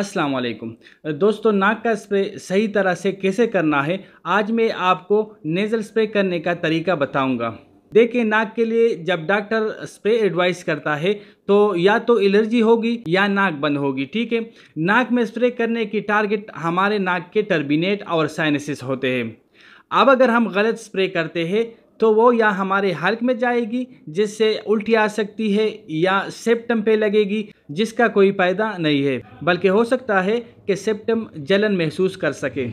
अस्सलाम वालेकुम दोस्तों नाक का स्प्रे सही तरह से कैसे करना है आज मैं आपको नेज़ल स्प्रे करने का तरीका बताऊंगा देखिए नाक के लिए जब डॉक्टर स्प्रे एडवाइस करता है तो या तो एलर्जी होगी या नाक बंद होगी ठीक है नाक में स्प्रे करने की टारगेट हमारे नाक के टर्बिनेट और साइनसिस होते हैं अब अगर हम गलत स्प्रे करते हैं तो वो या हमारे हल्क में जाएगी जिससे उल्टी आ सकती है या सेप्टम पे लगेगी जिसका कोई फ़ायदा नहीं है बल्कि हो सकता है कि सेप्टम जलन महसूस कर सके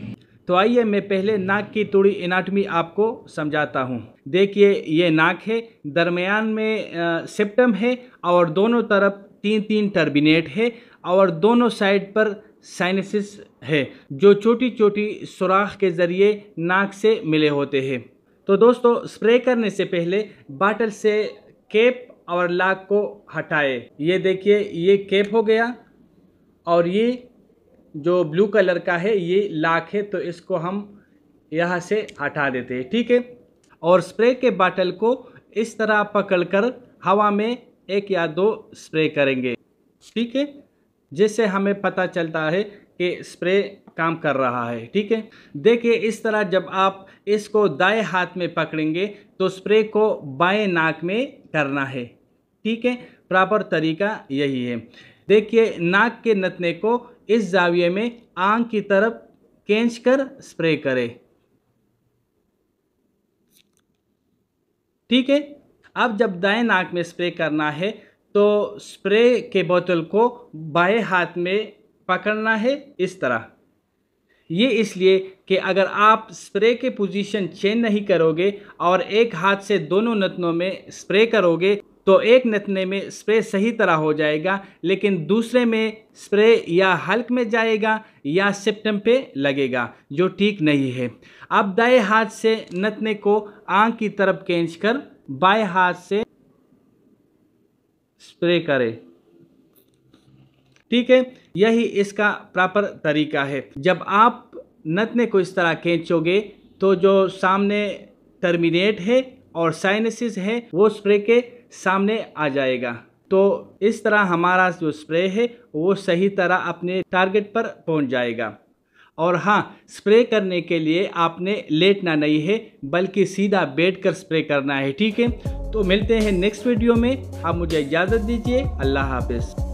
तो आइए मैं पहले नाक की तुड़ी एनाटमी आपको समझाता हूँ देखिए ये नाक है दरमियान में सेप्टम है और दोनों तरफ तीन तीन टर्बिनेट है और दोनों साइड पर साइनसिस है जो छोटी छोटी सुराख के ज़रिए नाक से मिले होते हैं तो दोस्तों स्प्रे करने से पहले बाटल से केप और लाक को हटाए ये देखिए ये केप हो गया और ये जो ब्लू कलर का है ये लाख है तो इसको हम यहाँ से हटा देते हैं ठीक है और स्प्रे के बाटल को इस तरह पकड़कर हवा में एक या दो स्प्रे करेंगे ठीक है जिससे हमें पता चलता है कि स्प्रे काम कर रहा है ठीक है देखिए इस तरह जब आप इसको दाएं हाथ में पकड़ेंगे तो स्प्रे को बाएं नाक में करना है ठीक है प्रॉपर तरीका यही है देखिए नाक के नतने को इस जाविये में आंख की तरफ केंच कर स्प्रे करें ठीक है अब जब दाएं नाक में स्प्रे करना है तो स्प्रे के बोतल को बाएं हाथ में पकड़ना है इस तरह ये इसलिए कि अगर आप स्प्रे के पोजीशन चेंज नहीं करोगे और एक हाथ से दोनों नतनों में स्प्रे करोगे तो एक नतने में स्प्रे सही तरह हो जाएगा लेकिन दूसरे में स्प्रे या हल्क में जाएगा या सिप्टम पे लगेगा जो ठीक नहीं है अब दाएं हाथ से नतने को आंख की तरफ खींच कर बाएं हाथ से स्प्रे करें ठीक है यही इसका प्रॉपर तरीका है जब आप नतने को इस तरह खींचोगे तो जो सामने टर्मिनेट है और साइनसिस है वो स्प्रे के सामने आ जाएगा तो इस तरह हमारा जो स्प्रे है वो सही तरह अपने टारगेट पर पहुंच जाएगा और हाँ स्प्रे करने के लिए आपने लेटना नहीं है बल्कि सीधा बैठ कर स्प्रे करना है ठीक है तो मिलते हैं नेक्स्ट वीडियो में आप मुझे इजाज़त दीजिए अल्लाह हाफिज़